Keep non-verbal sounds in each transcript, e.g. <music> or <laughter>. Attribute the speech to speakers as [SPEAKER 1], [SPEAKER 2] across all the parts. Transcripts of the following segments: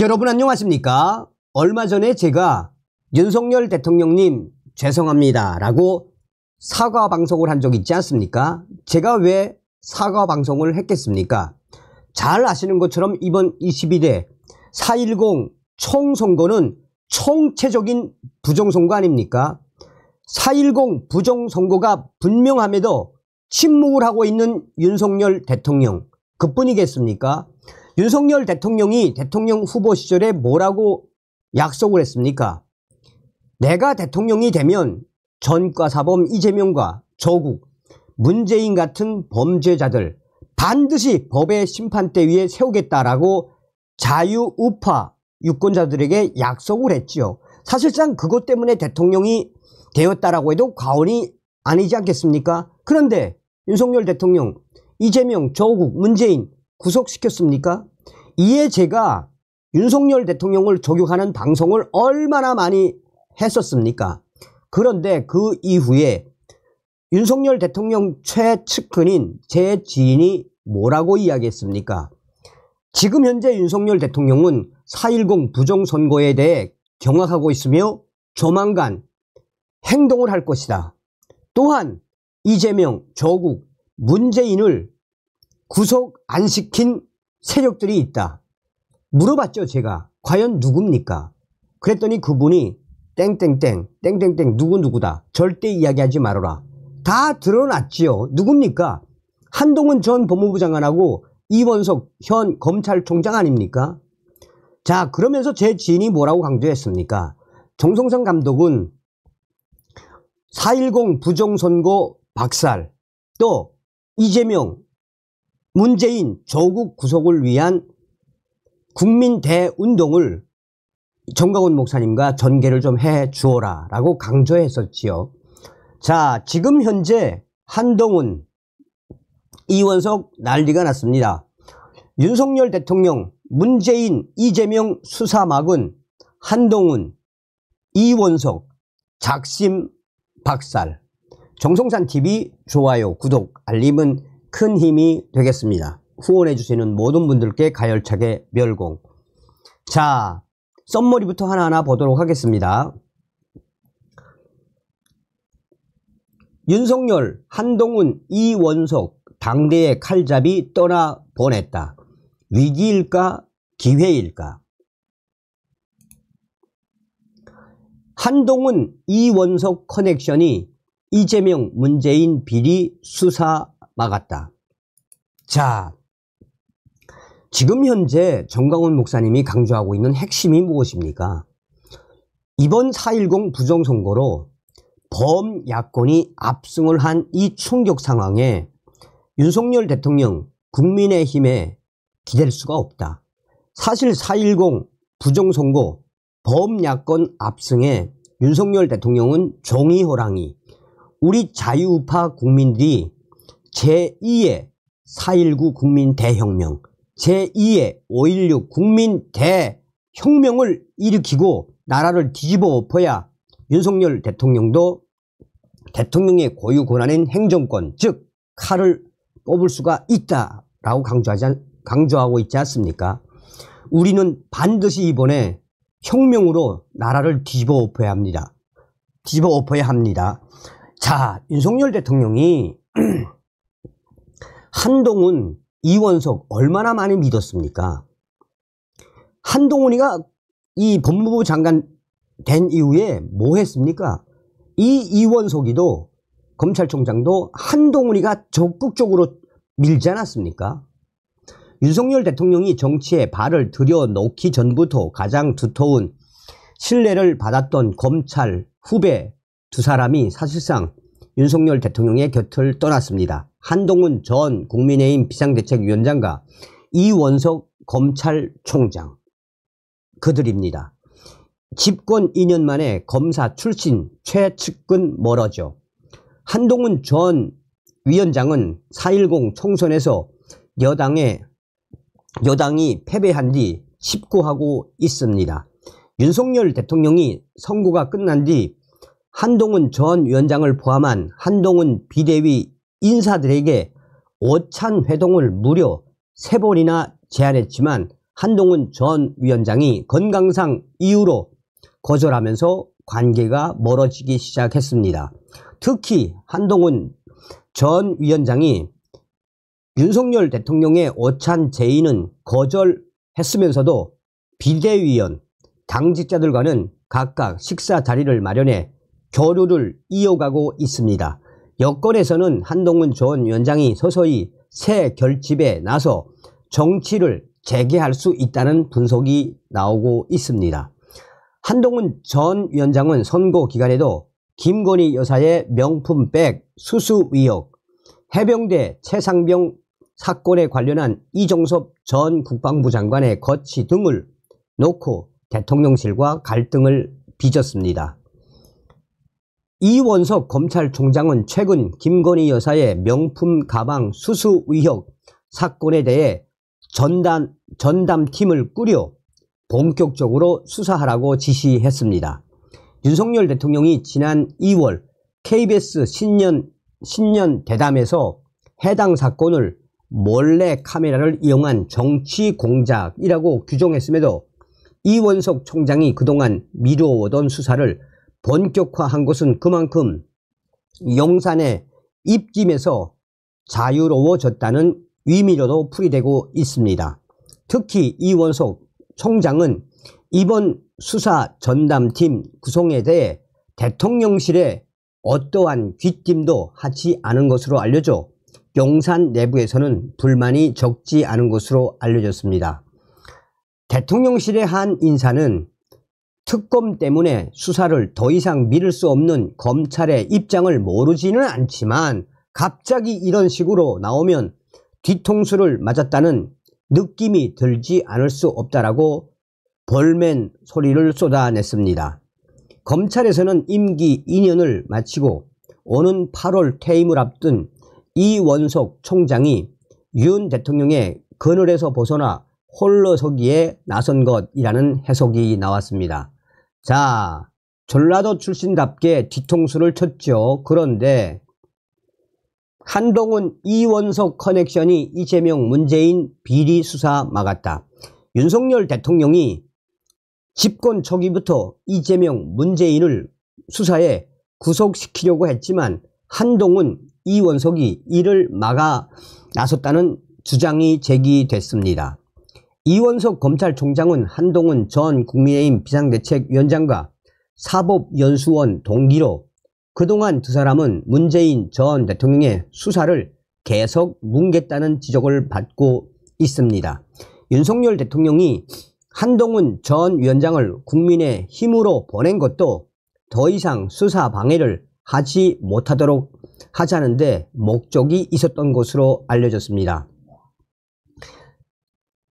[SPEAKER 1] 여러분 안녕하십니까? 얼마 전에 제가 윤석열 대통령님 죄송합니다 라고 사과 방송을 한 적 있지 않습니까? 제가 왜 사과 방송을 했겠습니까? 잘 아시는 것처럼 이번 22대 4.10 총선거는 총체적인 부정선거 아닙니까? 4.10 부정선거가 분명함에도 침묵을 하고 있는 윤석열 대통령 그뿐이겠습니까? 윤석열 대통령이 대통령 후보 시절에 뭐라고 약속을 했습니까? 내가 대통령이 되면 전과사범 이재명과 조국, 문재인 같은 범죄자들 반드시 법의 심판대 위에 세우겠다라고 자유우파 유권자들에게 약속을 했지요. 사실상 그것 때문에 대통령이 되었다라고 해도 과언이 아니지 않겠습니까? 그런데 윤석열 대통령, 이재명, 조국, 문재인 구속시켰습니까? 이에 제가 윤석열 대통령을 조격하는 방송을 얼마나 많이 했었습니까? 그런데 그 이후에 윤석열 대통령 최측근인 제 지인이 뭐라고 이야기했습니까? 지금 현재 윤석열 대통령은 4.10 부정선거에 대해 경악하고 있으며 조만간 행동을 할 것이다. 또한 이재명, 조국, 문재인을 구속 안 시킨 세력들이 있다. 물어봤죠, 제가. 과연 누굽니까? 그랬더니 그분이 땡땡땡, 땡땡땡, 누구누구다. 절대 이야기하지 말아라. 다 드러났지요. 누굽니까? 한동훈 전 법무부 장관하고 이원석 현 검찰총장 아닙니까? 자, 그러면서 제 지인이 뭐라고 강조했습니까? 정성상 감독은 4.10 부정선거 박살, 또 이재명 문재인 조국 구속을 위한 국민 대운동을 정강훈 목사님과 전개를 좀 해 주어라 라고 강조했었지요. 자, 지금 현재 한동훈, 이원석 난리가 났습니다. 윤석열 대통령, 문재인, 이재명 수사막은 한동훈, 이원석, 작심, 박살. 정성산 TV 좋아요, 구독, 알림은 큰 힘이 되겠습니다. 후원해주시는 모든 분들께 가열차게 멸공. 자, 썸머리부터 하나하나 보도록 하겠습니다. 윤석열, 한동훈, 이원석, 당대의 칼잡이 떠나 보냈다. 위기일까? 기회일까? 한동훈, 이원석 커넥션이 이재명, 문재인 비리 수사 막았다. 자, 지금 현재 정강훈 목사님이 강조하고 있는 핵심이 무엇입니까? 이번 4.10 부정선거로 범야권이 압승을 한 이 충격 상황에 윤석열 대통령 국민의힘에 기댈 수가 없다. 사실 4.10 부정선거 범야권 압승에 윤석열 대통령은 종이 호랑이 우리 자유우파 국민들이 제2의 4.19 국민대혁명, 제2의 5.16 국민대혁명을 일으키고 나라를 뒤집어 엎어야 윤석열 대통령도 대통령의 고유 권한인 행정권, 즉 칼을 뽑을 수가 있다라고 강조하지, 강조하고 있지 않습니까? 우리는 반드시 이번에 혁명으로 나라를 뒤집어 엎어야 합니다. 뒤집어 엎어야 합니다. 자, 윤석열 대통령이 <clears throat> 한동훈, 이원석 얼마나 많이 믿었습니까? 한동훈이가 이 법무부 장관 된 이후에 뭐 했습니까? 이 이원석이도 검찰총장도 한동훈이가 적극적으로 밀지 않았습니까? 윤석열 대통령이 정치에 발을 들여놓기 전부터 가장 두터운 신뢰를 받았던 검찰 후배 두 사람이 사실상 윤석열 대통령의 곁을 떠났습니다. 한동훈 전 국민의힘 비상대책위원장과 이원석 검찰총장 그들입니다. 집권 2년 만에 검사 출신 최측근 멀어져 한동훈 전 위원장은 4.10 총선에서 여당에 여당이 패배한 뒤십고하고 있습니다. 윤석열 대통령이 선거가 끝난 뒤 한동훈 전 위원장을 포함한 한동훈 비대위 인사들에게 오찬 회동을 무려 세번이나 제안했지만 한동훈 전 위원장이 건강상 이유로 거절하면서 관계가 멀어지기 시작했습니다. 특히 한동훈 전 위원장이 윤석열 대통령의 오찬 제의는 거절했으면서도 비대위원, 당직자들과는 각각 식사 자리를 마련해 교류를 이어가고 있습니다. 여권에서는 한동훈 전 위원장이 서서히 새 결집에 나서 정치를 재개할 수 있다는 분석이 나오고 있습니다. 한동훈 전 위원장은 선거 기간에도 김건희 여사의 명품백 수수 의혹, 해병대 최상병 사건에 관련한 이종섭 전 국방부 장관의 거취 등을 놓고 대통령실과 갈등을 빚었습니다. 이원석 검찰총장은 최근 김건희 여사의 명품 가방 수수 의혹 사건에 대해 전담, 전담팀을 꾸려 본격적으로 수사하라고 지시했습니다. 윤석열 대통령이 지난 2월 KBS 신년, 신년 대담에서 해당 사건을 몰래 카메라를 이용한 정치 공작이라고 규정했음에도 이원석 총장이 그동안 미루어오던 수사를 본격화한 것은 그만큼 용산의 입김에서 자유로워졌다는 의미로도 풀이되고 있습니다. 특히 이원석 총장은 이번 수사 전담팀 구성에 대해 대통령실에 어떠한 귀띔도 하지 않은 것으로 알려져 용산 내부에서는 불만이 적지 않은 것으로 알려졌습니다. 대통령실의 한 인사는 특검 때문에 수사를 더 이상 미룰 수 없는 검찰의 입장을 모르지는 않지만 갑자기 이런 식으로 나오면 뒤통수를 맞았다는 느낌이 들지 않을 수 없다라고 벌맨 소리를 쏟아냈습니다. 검찰에서는 임기 2년을 마치고 오는 8월 퇴임을 앞둔 이원석 총장이 윤 대통령의 그늘에서 벗어나 홀로서기에 나선 것이라는 해석이 나왔습니다. 자, 전라도 출신답게 뒤통수를 쳤죠. 그런데 한동훈 이원석 커넥션이 이재명 문재인 비리 수사 막았다. 윤석열 대통령이 집권 초기부터 이재명 문재인을 수사에 구속시키려고 했지만 한동훈 이원석이 이를 막아 나섰다는 주장이 제기됐습니다. 이원석 검찰총장은 한동훈 전 국민의힘 비상대책위원장과 사법연수원 동기로 그동안 두 사람은 문재인 전 대통령의 수사를 계속 뭉갰다는 지적을 받고 있습니다. 윤석열 대통령이 한동훈 전 위원장을 국민의 힘으로 보낸 것도 더 이상 수사 방해를 하지 못하도록 하자는데 목적이 있었던 것으로 알려졌습니다.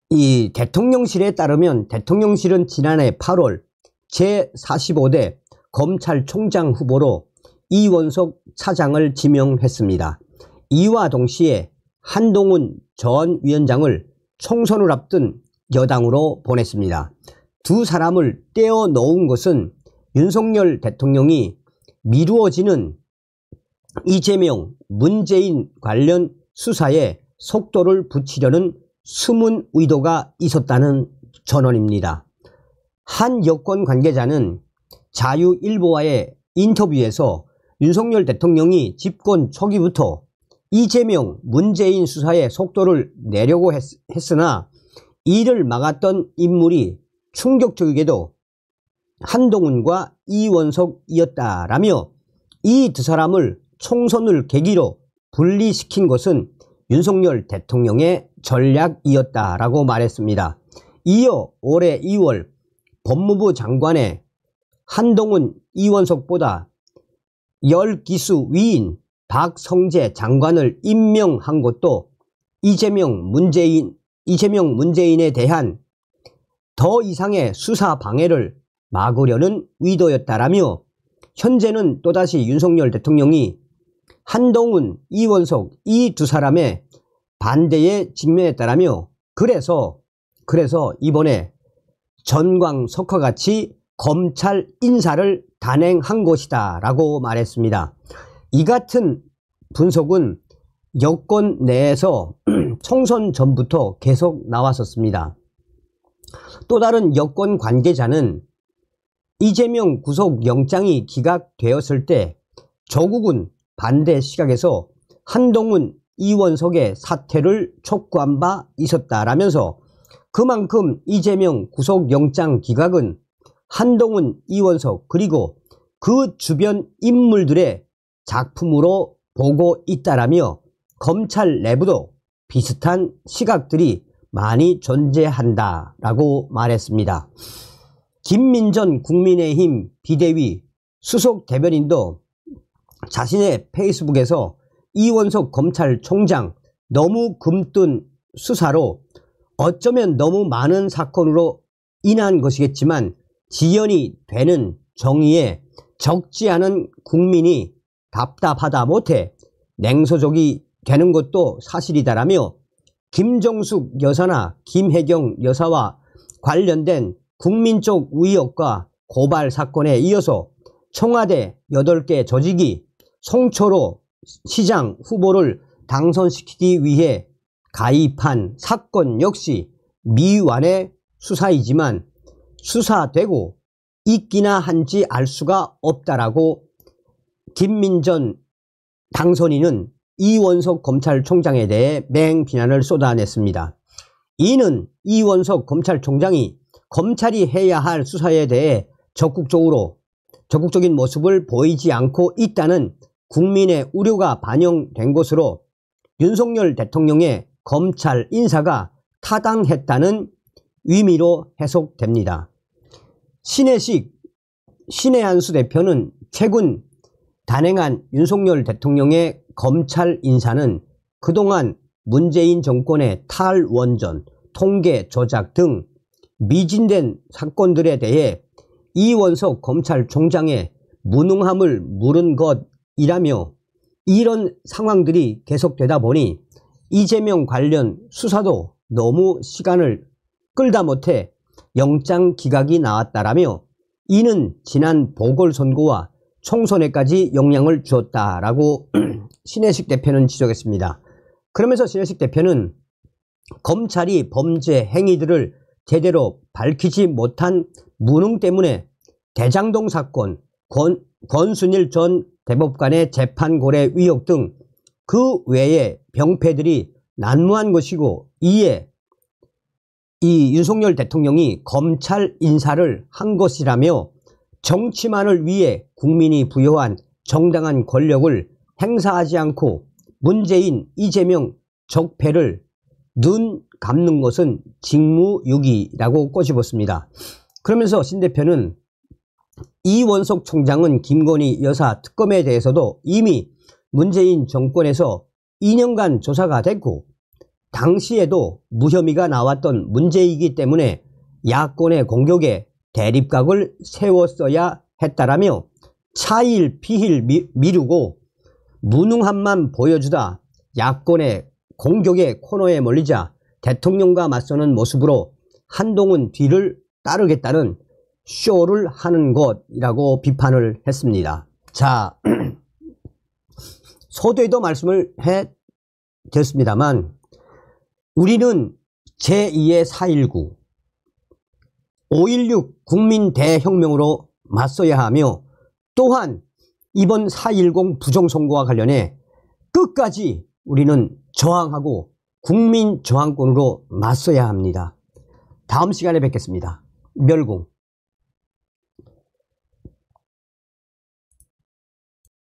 [SPEAKER 1] 이 대통령실에 따르면 대통령실은 지난해 8월 제45대 검찰총장 후보로 이원석 차장을 지명했습니다. 이와 동시에 한동훈 전 위원장을 총선을 앞둔 여당으로 보냈습니다. 두 사람을 떼어 놓은 것은 윤석열 대통령이 미루어지는 이재명, 문재인 관련 수사에 속도를 붙이려는 숨은 의도가 있었다는 전언입니다. 한 여권 관계자는 자유일보와의 인터뷰에서 윤석열 대통령이 집권 초기부터 이재명 문재인 수사의 속도를 내려고 했, 으나 이를 막았던 인물이 충격적이게도 한동훈과 이원석이었다라며 이 두 사람을 총선을 계기로 분리시킨 것은 윤석열 대통령의 전략이었다라고 말했습니다. 이어 올해 2월 법무부 장관의 한동훈 이원석보다 10기수 위인 박성재 장관을 임명한 것도 이재명 문재인, 이재명 문재인에 대한 더 이상의 수사 방해를 막으려는 의도였다라며 현재는 또다시 윤석열 대통령이 한동훈, 이원석 이 두 사람의 반대에 직면했다라며 그래서 그래서 이번에 전광 석화같이 검찰 인사를 단행한 것이다 라고 말했습니다. 이 같은 분석은 여권 내에서 <clears throat> 총선 전부터 계속 나왔었습니다. 또 다른 여권 관계자는 이재명 구속영장이 기각되었을 때조국은 반대 시각에서 한동훈 이원석의 사퇴를 촉구한 바 있었다라면서 그만큼 이재명 구속영장 기각은 한동훈, 이원석 그리고 그 주변 인물들의 작품으로 보고 있다라며 검찰 내부도 비슷한 시각들이 많이 존재한다라고 말했습니다. 김민전 국민의힘 비대위 수석 대변인도 자신의 페이스북에서 이원석 검찰총장 너무 금뜬 수사로 어쩌면 너무 많은 사건으로 인한 것이겠지만 지연이 되는 정의에 적지 않은 국민이 답답하다 못해 냉소적이 되는 것도 사실이다라며 김정숙 여사나 김혜경 여사와 관련된 국민 적 의혹과 고발 사건에 이어서 청와대 8개 조직이 송초로 시장 후보를 당선시키기 위해 가입한 사건 역시 미완의 수사이지만 수사되고 있기나 한지 알 수가 없다라고 김민전 당선인은 이원석 검찰총장에 대해 맹 비난을 쏟아냈습니다. 이는 이원석 검찰총장이 검찰이 해야 할 수사에 대해 적극적으로 적극적인 모습을 보이지 않고 있다는 국민의 우려가 반영된 것으로 윤석열 대통령의 검찰 인사가 타당했다는 의미로 해석됩니다. 신혜식, 신혜한수 대표는 최근 단행한 윤석열 대통령의 검찰 인사는 그동안 문재인 정권의 탈원전, 통계 조작 등 미진된 사건들에 대해 이원석 검찰총장의 무능함을 물은 것 이라며 이런 상황들이 계속되다 보니 이재명 관련 수사도 너무 시간을 끌다 못해 영장 기각이 나왔다라며 이는 지난 보궐선거와 총선에까지 영향을 주었다라고 <clears throat> 신혜식 대표는 지적했습니다. 그러면서 신혜식 대표는 검찰이 범죄 행위들을 제대로 밝히지 못한 무능 때문에 대장동 사건, 권, 권순일 전 대법관의 재판고래 위협 등 그 외의 병폐들이 난무한 것이고 이에 이 윤석열 대통령이 검찰 인사를 한 것이라며 정치만을 위해 국민이 부여한 정당한 권력을 행사하지 않고 문재인, 이재명 적폐를 눈 감는 것은 직무유기라고 꼬집었습니다. 그러면서 신 대표는 이원석 총장은 김건희 여사 특검에 대해서도 이미 문재인 정권에서 2년간 조사가 됐고 당시에도 무혐의가 나왔던 문제이기 때문에 야권의 공격에 대립각을 세웠어야 했다라며 차일 피일 미, 루고 무능함만 보여주다 야권의 공격의 코너에 몰리자 대통령과 맞서는 모습으로 한동훈 뒤를 따르겠다는 쇼를 하는 것이라고 비판을 했습니다. 자, <clears throat> 소도에도 말씀을 해드렸습니다만 우리는 제2의 4.19, 5.16 국민대혁명으로 맞서야 하며 또한 이번 4.10 부정선거와 관련해 끝까지 우리는 저항하고 국민 저항권으로 맞서야 합니다. 다음 시간에 뵙겠습니다. 멸공